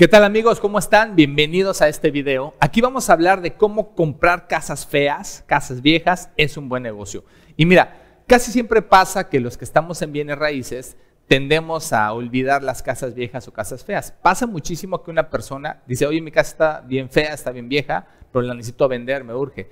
¿Qué tal amigos? ¿Cómo están? Bienvenidos a este video. Aquí vamos a hablar de cómo comprar casas feas, casas viejas, es un buen negocio. Y mira, casi siempre pasa que los que estamos en bienes raíces tendemos a olvidar las casas viejas o casas feas. Pasa muchísimo que una persona dice, oye, mi casa está bien fea, está bien vieja, pero la necesito vender, me urge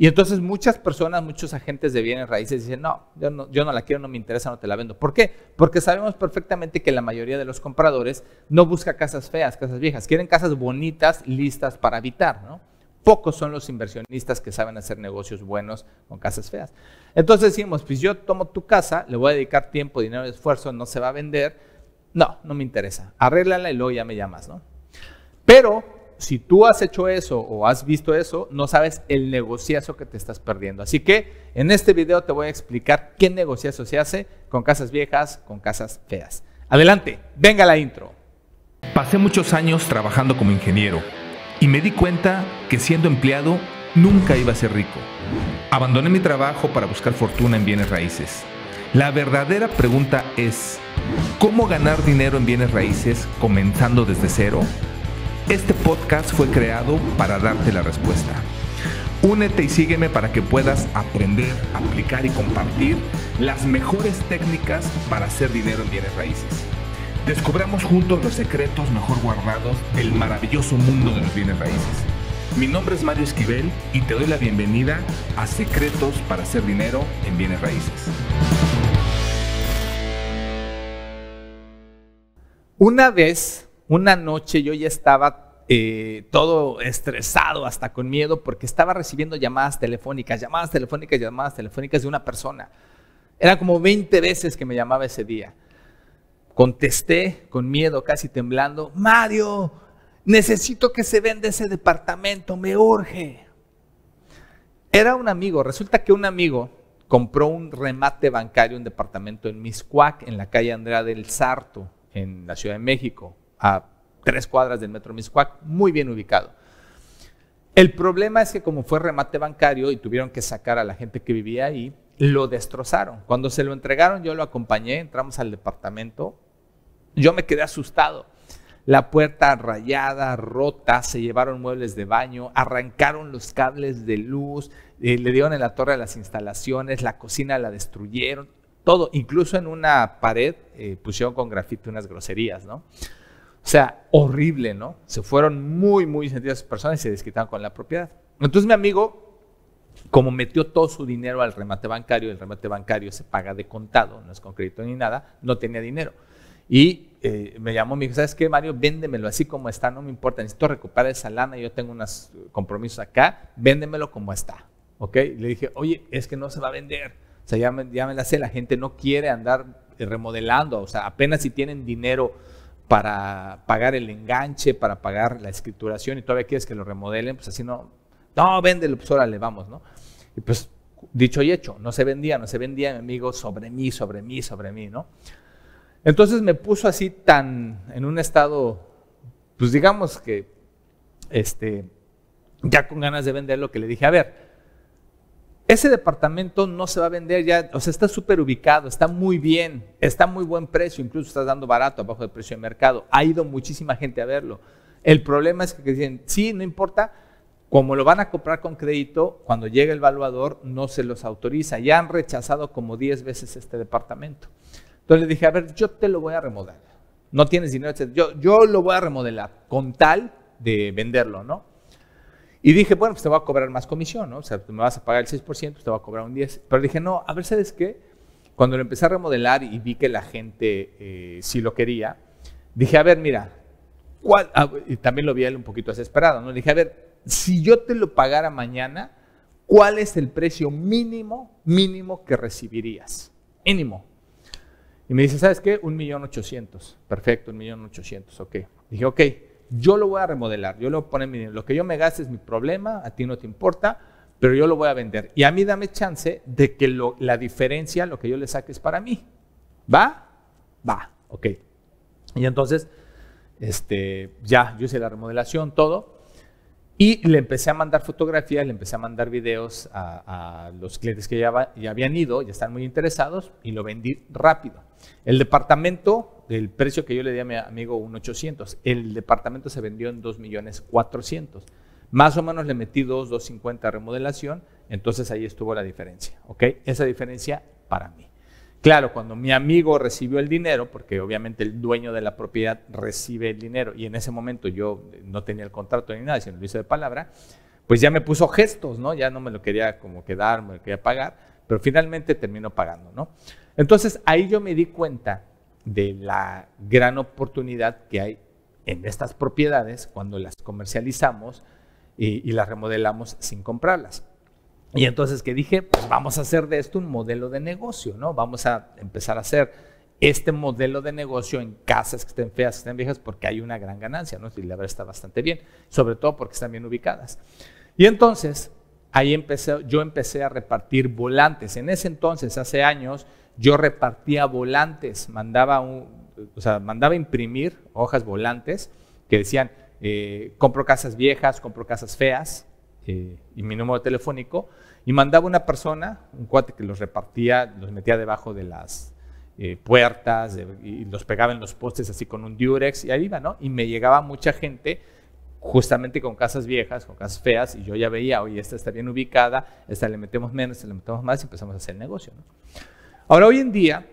y entonces muchas personas, muchos agentes de bienes raíces dicen, no yo, no, la quiero, no me interesa, no te la vendo. ¿Por qué? Porque sabemos perfectamente que la mayoría de los compradores no busca casas feas, casas viejas, quieren casas bonitas, listas para habitar, ¿no? Pocos son los inversionistas que saben hacer negocios buenos con casas feas. Entonces decimos, pues yo tomo tu casa, le voy a dedicar tiempo, dinero, esfuerzo, no se va a vender. No, no me interesa. Arréglala y luego ya me llamas, ¿no? Pero si tú has hecho eso o has visto eso, no sabes el negociazo que te estás perdiendo. Así que en este video te voy a explicar qué negociazo se hace con casas viejas, con casas feas. Adelante, venga la intro. Pasé muchos años trabajando como ingeniero y me di cuenta que siendo empleado nunca iba a ser rico. Abandoné mi trabajo para buscar fortuna en bienes raíces. La verdadera pregunta es, ¿cómo ganar dinero en bienes raíces comenzando desde cero? Este podcast fue creado para darte la respuesta. Únete y sígueme para que puedas aprender, aplicar y compartir las mejores técnicas para hacer dinero en bienes raíces. Descubramos juntos los secretos mejor guardados del maravilloso mundo de los bienes raíces. Mi nombre es Mario Esquivel y te doy la bienvenida a Secretos para hacer dinero en bienes raíces. Una vez una noche yo ya estaba eh, todo estresado, hasta con miedo, porque estaba recibiendo llamadas telefónicas, llamadas telefónicas, llamadas telefónicas de una persona. Era como 20 veces que me llamaba ese día. Contesté con miedo, casi temblando, Mario, necesito que se venda ese departamento, me urge. Era un amigo, resulta que un amigo compró un remate bancario, un departamento en Miscuac, en la calle Andrea del Sarto, en la Ciudad de México, a tres cuadras del Metro Miscuac, muy bien ubicado. El problema es que como fue remate bancario y tuvieron que sacar a la gente que vivía ahí, lo destrozaron. Cuando se lo entregaron, yo lo acompañé, entramos al departamento, yo me quedé asustado. La puerta rayada, rota, se llevaron muebles de baño, arrancaron los cables de luz, eh, le dieron en la torre a las instalaciones, la cocina la destruyeron, todo, incluso en una pared eh, pusieron con grafito unas groserías, ¿no? O sea, horrible, ¿no? Se fueron muy, muy sentidas personas y se desquitaron con la propiedad. Entonces mi amigo, como metió todo su dinero al remate bancario, el remate bancario se paga de contado, no es con crédito ni nada, no tenía dinero. Y eh, me llamó, me dijo, ¿sabes qué, Mario? Véndemelo así como está, no me importa, necesito recuperar esa lana, yo tengo unos compromisos acá, véndemelo como está, ¿ok? le dije, oye, es que no se va a vender, o sea, ya me la sé, la gente no quiere andar remodelando, o sea, apenas si tienen dinero para pagar el enganche, para pagar la escrituración y todavía quieres que lo remodelen, pues así no, no, véndelo, pues órale, vamos, ¿no? Y pues dicho y hecho, no se vendía, no se vendía, mi amigo, sobre mí, sobre mí, sobre mí, ¿no? Entonces me puso así tan, en un estado, pues digamos que, este, ya con ganas de vender lo que le dije, a ver, ese departamento no se va a vender ya, o sea, está súper ubicado, está muy bien, está muy buen precio, incluso estás dando barato, abajo del precio de mercado. Ha ido muchísima gente a verlo. El problema es que dicen, sí, no importa, como lo van a comprar con crédito, cuando llega el valuador no se los autoriza. Ya han rechazado como 10 veces este departamento. Entonces le dije, a ver, yo te lo voy a remodelar. No tienes dinero, yo, yo lo voy a remodelar con tal de venderlo, ¿no? Y dije, bueno, pues te va a cobrar más comisión, ¿no? O sea, me vas a pagar el 6%, pues te va a cobrar un 10%. Pero dije, no, a ver, ¿sabes qué? Cuando lo empecé a remodelar y vi que la gente eh, sí lo quería, dije, a ver, mira, ¿cuál? Ah, y también lo vi él un poquito desesperado, ¿no? Dije, a ver, si yo te lo pagara mañana, ¿cuál es el precio mínimo, mínimo que recibirías? Mínimo. Y me dice, ¿sabes qué? Un millón ochocientos. Perfecto, un millón ochocientos, ok. Dije, ok, yo lo voy a remodelar, yo lo voy a poner mi dinero. Lo que yo me gaste es mi problema, a ti no te importa, pero yo lo voy a vender. Y a mí dame chance de que la diferencia, lo que yo le saque es para mí. ¿Va? Va, ok. Y entonces, este, ya, yo hice la remodelación, todo. Y le empecé a mandar fotografías, le empecé a mandar videos a, los clientes que ya, ya habían ido, ya están muy interesados, y lo vendí rápido. El departamento el precio que yo le di a mi amigo, un 800. El departamento se vendió en 2 millones Más o menos le metí 2.250 250 remodelación, entonces ahí estuvo la diferencia, ¿ok? Esa diferencia para mí. Claro, cuando mi amigo recibió el dinero, porque obviamente el dueño de la propiedad recibe el dinero, y en ese momento yo eh, no tenía el contrato ni nada, sino lo hice de palabra, pues ya me puso gestos, ¿no? Ya no me lo quería como quedar, me lo quería pagar, pero finalmente terminó pagando, ¿no? Entonces ahí yo me di cuenta de la gran oportunidad que hay en estas propiedades cuando las comercializamos y, las remodelamos sin comprarlas. Y entonces que dije, pues vamos a hacer de esto un modelo de negocio, ¿no? Vamos a empezar a hacer este modelo de negocio en casas que estén feas, que estén viejas, porque hay una gran ganancia, ¿no? Y la verdad está bastante bien, sobre todo porque están bien ubicadas. Y entonces, ahí empecé, yo empecé a repartir volantes. En ese entonces, hace años, yo repartía volantes, mandaba, un, o sea, mandaba imprimir hojas volantes que decían, eh, compro casas viejas, compro casas feas, eh, y mi número telefónico, y mandaba una persona, un cuate que los repartía, los metía debajo de las eh, puertas, y los pegaba en los postes así con un durex y ahí iba, ¿no? Y me llegaba mucha gente justamente con casas viejas, con casas feas, y yo ya veía, oye, esta está bien ubicada, esta le metemos menos, esta le metemos más, y empezamos a hacer negocio, ¿no? Ahora, hoy en día,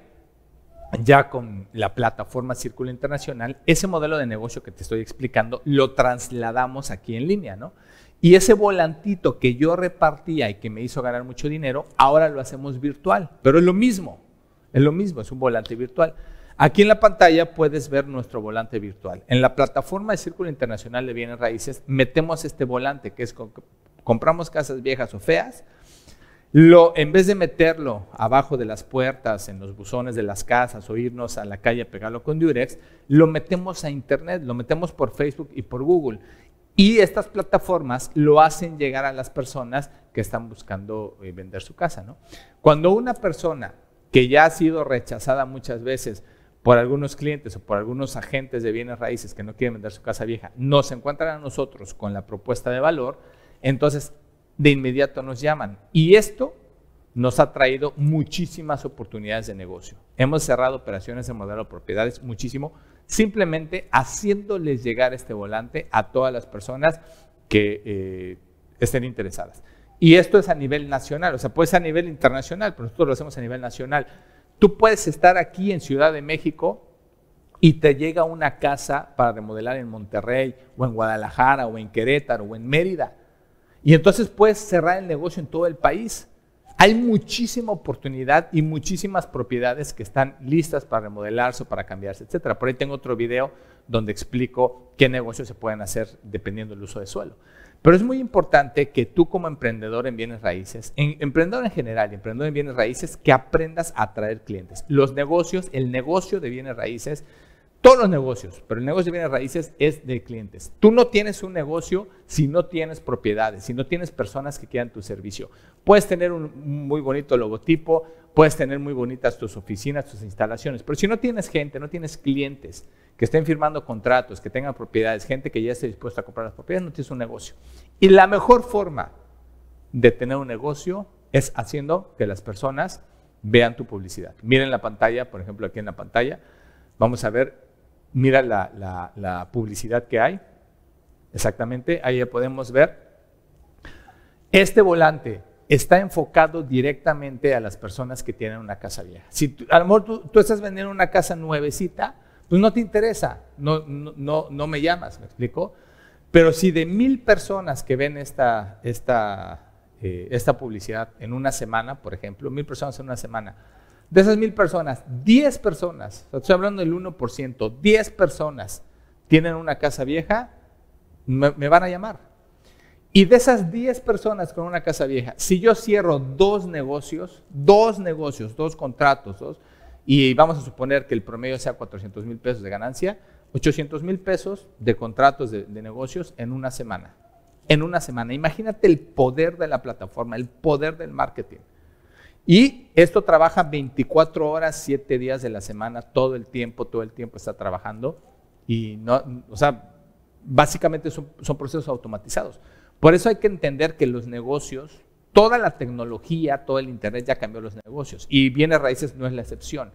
ya con la plataforma Círculo Internacional, ese modelo de negocio que te estoy explicando lo trasladamos aquí en línea, ¿no? Y ese volantito que yo repartía y que me hizo ganar mucho dinero, ahora lo hacemos virtual, pero es lo mismo, es lo mismo, es un volante virtual. Aquí en la pantalla puedes ver nuestro volante virtual. En la plataforma de Círculo Internacional de Bienes Raíces metemos este volante que es compramos casas viejas o feas, en vez de meterlo abajo de las puertas, en los buzones de las casas o irnos a la calle a pegarlo con Durex, lo metemos a Internet, lo metemos por Facebook y por Google. Y estas plataformas lo hacen llegar a las personas que están buscando eh, vender su casa. Cuando una persona que ya ha sido rechazada muchas veces por algunos clientes o por algunos agentes de bienes raíces que no quieren vender su casa vieja, nos encuentran a nosotros con la propuesta de valor, entonces de inmediato nos llaman. Y esto nos ha traído muchísimas oportunidades de negocio. Hemos cerrado operaciones de modelo de propiedades muchísimo, simplemente haciéndoles llegar este volante a todas las personas que eh, estén interesadas. Y esto es a nivel nacional, o sea, puede ser a nivel internacional, pero nosotros lo hacemos a nivel nacional. Tú puedes estar aquí en Ciudad de México y te llega una casa para remodelar en Monterrey o en Guadalajara o en Querétaro o en Mérida y entonces puedes cerrar el negocio en todo el país. Hay muchísima oportunidad y muchísimas propiedades que están listas para remodelarse o para cambiarse, etc. Por ahí tengo otro video donde explico qué negocios se pueden hacer dependiendo del uso de suelo. Pero es muy importante que tú como emprendedor en bienes raíces, emprendedor en general y emprendedor en bienes raíces, que aprendas a atraer clientes. Los negocios, el negocio de bienes raíces todos los negocios, pero el negocio de bienes raíces es de clientes. Tú no tienes un negocio si no tienes propiedades, si no tienes personas que quieran tu servicio. Puedes tener un muy bonito logotipo, puedes tener muy bonitas tus oficinas, tus instalaciones, pero si no tienes gente, no tienes clientes que estén firmando contratos, que tengan propiedades, gente que ya esté dispuesta a comprar las propiedades, no tienes un negocio. Y la mejor forma de tener un negocio es haciendo que las personas vean tu publicidad. Miren la pantalla, por ejemplo, aquí en la pantalla. Vamos a ver mira la, publicidad que hay. Exactamente, ahí podemos ver. Este volante está enfocado directamente a las personas que tienen una casa vieja. Si a lo mejor tú, estás vendiendo una casa nuevecita, pues no te interesa, no, no, me llamas, ¿me explico? Pero si de mil personas que ven esta, esta eh, publicidad en una semana, por ejemplo, mil personas en una semana, de esas mil personas, 10 personas, estoy hablando del 1%, 10 personas tienen una casa vieja, me, van a llamar. Y de esas 10 personas con una casa vieja, si yo cierro dos negocios, dos negocios, dos contratos, dos, y vamos a suponer que el promedio sea 400 mil pesos de ganancia, 800 mil pesos de contratos de negocios en una semana. En una semana. Imagínate el poder de la plataforma, el poder del marketing. Y esto trabaja 24 horas, 7 días de la semana, todo el tiempo, todo el tiempo está trabajando. Y no, o sea, básicamente son, son procesos automatizados. Por eso hay que entender que los negocios, toda la tecnología, todo el Internet ya cambió los negocios. Y bienes raíces no es la excepción.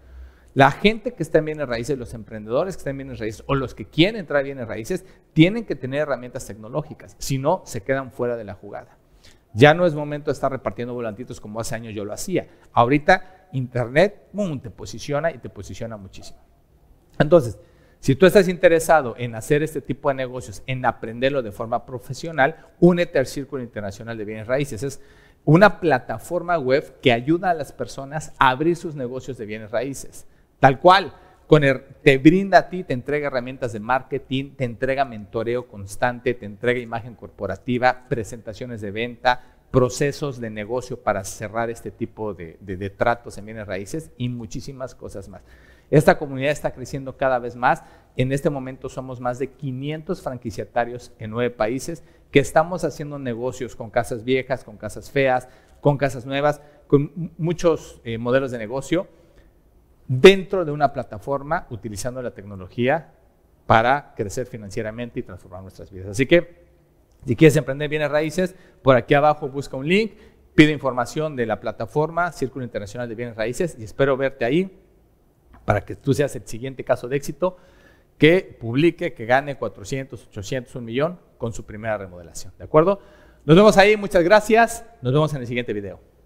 La gente que está en bienes raíces, los emprendedores que están en bienes raíces o los que quieren entrar a bienes raíces, tienen que tener herramientas tecnológicas, si no, se quedan fuera de la jugada. Ya no es momento de estar repartiendo volantitos como hace años yo lo hacía. Ahorita Internet te posiciona y te posiciona muchísimo. Entonces, si tú estás interesado en hacer este tipo de negocios, en aprenderlo de forma profesional, únete al Círculo Internacional de Bienes Raíces. Es una plataforma web que ayuda a las personas a abrir sus negocios de bienes raíces. Tal cual te brinda a ti, te entrega herramientas de marketing, te entrega mentoreo constante, te entrega imagen corporativa, presentaciones de venta, procesos de negocio para cerrar este tipo de, tratos en bienes raíces y muchísimas cosas más. Esta comunidad está creciendo cada vez más. En este momento somos más de 500 franquiciatarios en nueve países que estamos haciendo negocios con casas viejas, con casas feas, con casas nuevas, con muchos eh, modelos de negocio dentro de una plataforma utilizando la tecnología para crecer financieramente y transformar nuestras vidas. Así que, si quieres emprender bienes raíces, por aquí abajo busca un link, pide información de la plataforma Círculo Internacional de Bienes Raíces y espero verte ahí para que tú seas el siguiente caso de éxito que publique, que gane 400, 800, un millón con su primera remodelación. ¿De acuerdo? Nos vemos ahí, muchas gracias. Nos vemos en el siguiente video.